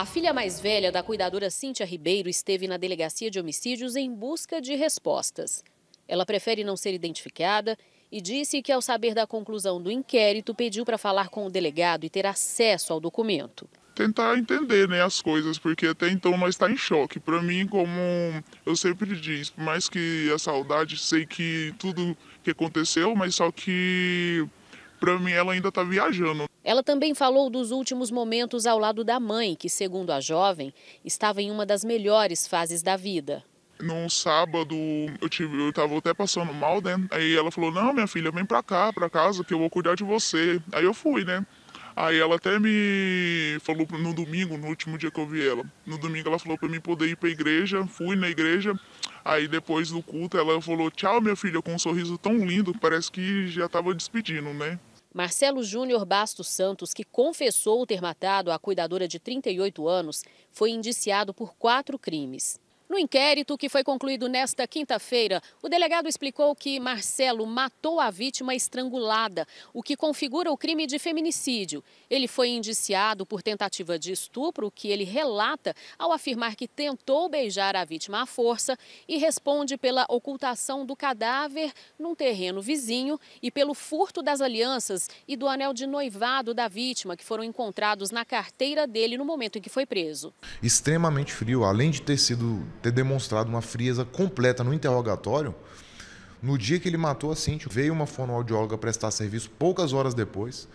A filha mais velha da cuidadora Cíntia Ribeiro esteve na delegacia de homicídios em busca de respostas. Ela prefere não ser identificada e disse que, ao saber da conclusão do inquérito, pediu para falar com o delegado e ter acesso ao documento. Tentar entender né, as coisas, porque até então nós está em choque. Para mim, como eu sempre disse, por mais que a saudade, sei que tudo que aconteceu, mas só que para mim ela ainda está viajando. Ela também falou dos últimos momentos ao lado da mãe, que, segundo a jovem, estava em uma das melhores fases da vida. No sábado eu tive, eu tava até passando mal, né? Aí ela falou: "Não, minha filha, vem para cá, para casa, que eu vou cuidar de você". Aí eu fui, né? Aí ela até me falou no domingo, no último dia que eu vi ela. No domingo ela falou para mim poder ir para a igreja, fui na igreja. Aí depois do culto ela falou: "Tchau, minha filha", com um sorriso tão lindo, parece que já estava despedindo, né? Marcelo Júnior Bastos Santos, que confessou ter matado a cuidadora de 38 anos, foi indiciado por quatro crimes. No inquérito que foi concluído nesta quinta-feira, o delegado explicou que Marcelo matou a vítima estrangulada, o que configura o crime de feminicídio. Ele foi indiciado por tentativa de estupro, que ele relata ao afirmar que tentou beijar a vítima à força e responde pela ocultação do cadáver num terreno vizinho e pelo furto das alianças e do anel de noivado da vítima, que foram encontrados na carteira dele no momento em que foi preso. Extremamente frio, além de ter sido ter demonstrado uma frieza completa no interrogatório, no dia que ele matou a Cintia, veio uma fonoaudióloga prestar serviço poucas horas depois.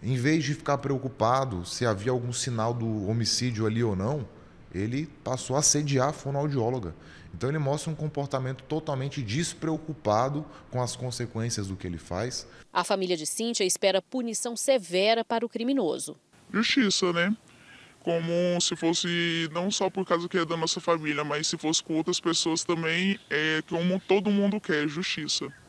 Em vez de ficar preocupado se havia algum sinal do homicídio ali ou não, ele passou a assediar a fonoaudióloga. Então ele mostra um comportamento totalmente despreocupado com as consequências do que ele faz. A família de Cíntia espera punição severa para o criminoso. Justiça, né? como se fosse não só por causa que é da nossa família, mas se fosse com outras pessoas também, é como todo mundo quer, justiça.